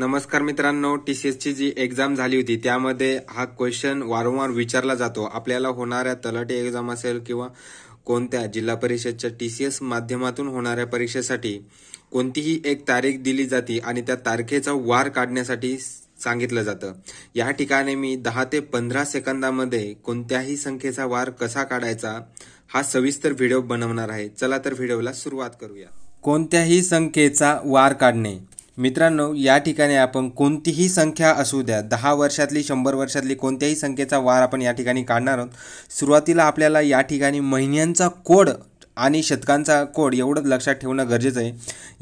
नमस्कार मित्रांनो T C एसची जी एक्झाम झाली होती त्यामध्ये हा क्वेश्चन वारंवार विचारला जातो आपल्याला होणाऱ्या तलाठी एक्झाम असेल किंवा कोणत्या जिल्हा परिषदच्या टी सी एस माध्यमातून होणाऱ्या परीक्षेसाठी कोणतीही एक तारीख दिली जाते आणि त्या तारखेचा वार काढण्यासाठी सांगितलं जातं या ठिकाणी मी दहा ते पंधरा सेकंदामध्ये कोणत्याही संख्येचा वार कसा काढायचा हा सविस्तर व्हिडिओ बनवणार आहे चला तर व्हिडिओला सुरुवात करूया कोणत्याही संख्येचा वार काढणे मित्रांनो या ठिकाणी आपण कोणतीही संख्या असू द्या दहा वर्षातली शंभर वर्षातली कोणत्याही संख्येचा वार आपण या ठिकाणी काढणार आहोत सुरुवातीला आपल्याला या ठिकाणी महिन्यांचा कोड आणि शतकांचा कोड एवढंच लक्षात ठेवणं गरजेचं आहे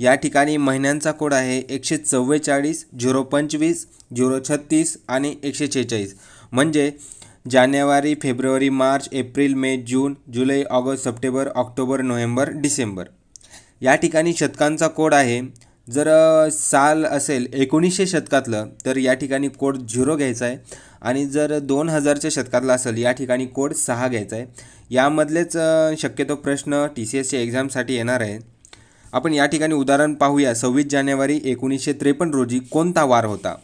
या ठिकाणी महिन्यांचा कोड आहे एकशे चव्वेचाळीस झिरो पंचवीस झिरो छत्तीस आणि एकशे छेचाळीस म्हणजे जानेवारी फेब्रुवारी मार्च एप्रिल मे जून जुलै ऑगस्ट सप्टेंबर ऑक्टोबर नोव्हेंबर डिसेंबर या ठिकाणी शतकांचा कोड आहे जर साल असेल एकोणीसशे शतकातलं तर या ठिकाणी कोड झिरो घ्यायचा आहे आणि जर दोन हजारच्या शतकातला असेल या ठिकाणी कोड सहा घ्यायचा आहे यामधलेच शक्यतो प्रश्न टी सी एसच्या एक्झामसाठी येणार आहे आपण या ठिकाणी उदाहरण पाहूया सव्वीस जानेवारी एकोणीसशे त्रेपन्न रोजी कोणता वार होता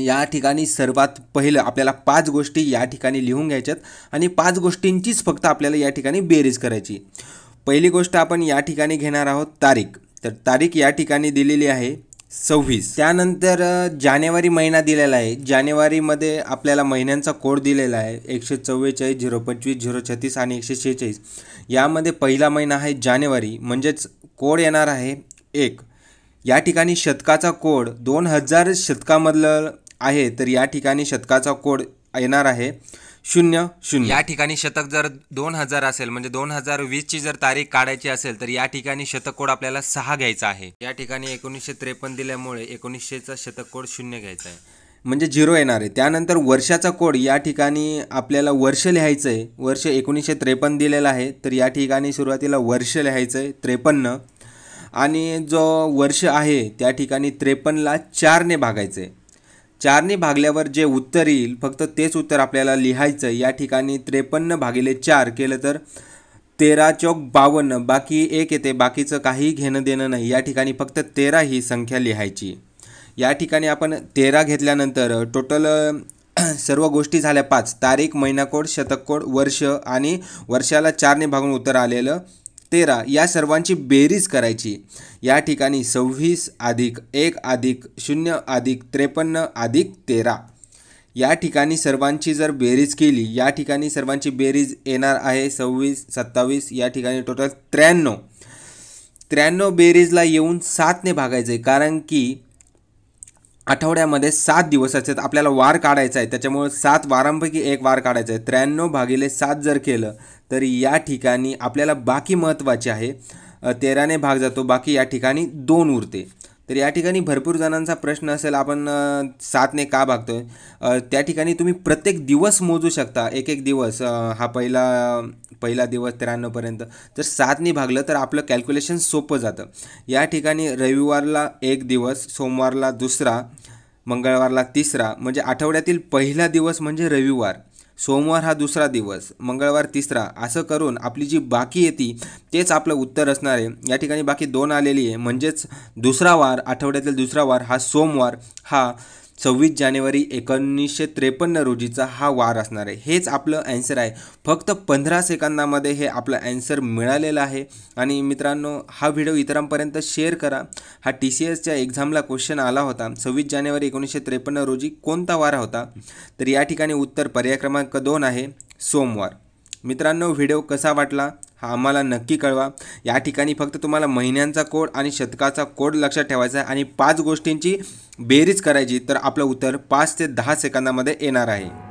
या ठिकाणी सर्वात पहिलं आपल्याला पाच गोष्टी या ठिकाणी लिहून घ्यायच्यात आणि पाच गोष्टींचीच फक्त आपल्याला या ठिकाणी बेरीज करायची पहिली गोष्ट आपण या ठिकाणी घेणार आहोत तारीख तर तारीख या ठिकाणी दिलेली आहे सव्वीस त्यानंतर जानेवारी महिना दिलेला आहे जानेवारीमध्ये आपल्याला महिन्यांचा कोड दिलेला आहे एकशे चव्वेचाळीस झिरो पंचवीस झिरो छत्तीस आणि एकशे शेहेचाळीस यामध्ये पहिला महिना आहे जानेवारी म्हणजेच कोड येणार आहे एक या ठिकाणी शतकाचा कोड दोन हजार शतकामधलं आहे तर या ठिकाणी शतकाचा कोड येणार आहे शून्य शून्य या ठिकाणी शतक जर दोन हजार असेल म्हणजे दोन हजार वीसची जर तारीख काढायची असेल तर या ठिकाणी शतक कोड आपल्याला सहा घ्यायचा आहे या ठिकाणी एकोणीसशे त्रेपन्न दिल्यामुळे एकोणीसशेचा कोड शून्य घ्यायचा आहे म्हणजे झिरो येणार आहे त्यानंतर वर्षाचा कोड या ठिकाणी आपल्याला वर्ष लिहायचं आहे वर्ष एकोणीसशे त्रेपन्न दिलेलं आहे तर या ठिकाणी सुरुवातीला वर्ष लिहायचं आहे त्रेपन्न आणि जो वर्ष आहे त्या ठिकाणी त्रेपन्नला चारने भागायचं आहे चारने भागल्यावर जे उत्तर येईल फक्त तेच उत्तर आपल्याला लिहायचं या ठिकाणी त्रेपन्न भागिले चार केलं तर तेरा चौक बावन्न बाकी एक येते बाकीचं काही घेणं देणं नाही या ठिकाणी फक्त तेरा ही संख्या लिहायची या ठिकाणी आपण तेरा घेतल्यानंतर टोटल सर्व गोष्टी झाल्या पाच तारीख महिनाकोड शतककोड वर्ष आणि वर्षाला चारने भागून उत्तर आलेलं तेरा या सर्वांची बेरीज करायची या ठिकाणी सव्वीस अधिक एक अधिक शून्य अधिक त्रेपन्न अधिक तेरा या ठिकाणी सर्वांची जर बेरीज केली या ठिकाणी सर्वांची बेरीज येणार आहे सव्वीस सत्तावीस या ठिकाणी टोटल त्र्याण्णव त्र्याण्णव बेरीजला येऊन सातने भागायचं आहे कारण की आठवड्यामध्ये सात दिवस असतात आपल्याला वार काढायचा आहे त्याच्यामुळे सात वारांपैकी एक वार काढायचा आहे त्र्याण्णव भागिले सात जर केलं तर या ठिकाणी आपल्याला बाकी महत्त्वाचे आहे तेराने भाग जातो बाकी या ठिकाणी दोन उरते तर या ठिकाणी भरपूर जणांचा प्रश्न असेल आपण सातने का भागतो आहे त्या ठिकाणी तुम्ही प्रत्येक दिवस मोजू शकता एक एक दिवस हा पहिला पहिला दिवस त्र्याण्णवपर्यंत जर सातने भागलं तर आपलं कॅल्क्युलेशन सोपं जातं या ठिकाणी रविवारला एक दिवस सोमवारला दुसरा मंगळवारला तिसरा म्हणजे आठवड्यातील पहिला दिवस म्हणजे रविवार सोमवार हा दुसरा दिवस मंगळवार तिसरा असं करून आपली जी बाकी येते तेच आपलं उत्तर असणार आहे या ठिकाणी बाकी दोन आलेली आहे म्हणजेच दुसरा वार आठवड्यातील दुसरा वार हा सोमवार हा सव्वीस जानेवारी एकोणीसशे त्रेपन्न रोजीचा हा वार असणार आहे हेच आपलं ॲन्सर आहे फक्त पंधरा सेकंदामध्ये हे आपलं ॲन्सर मिळालेलं आहे आणि मित्रांनो हा व्हिडिओ इतरांपर्यंत शेअर करा हा टी सी एसच्या एक्झामला क्वेश्चन आला होता सव्वीस जानेवारी एकोणीसशे त्रेपन्न रोजी कोणता वार होता तर या ठिकाणी उत्तर पर्याय क्रमांक दोन आहे सोमवार मित्रांनो व्हिडिओ कसा वाटला हा आम्हाला नक्की कळवा या ठिकाणी फक्त तुम्हाला महिन्यांचा कोड आणि शतकाचा कोड लक्षात ठेवायचा आहे आणि पाच गोष्टींची बेरीज करायची तर आपलं उत्तर पाच ते दहा सेकंदामध्ये येणार आहे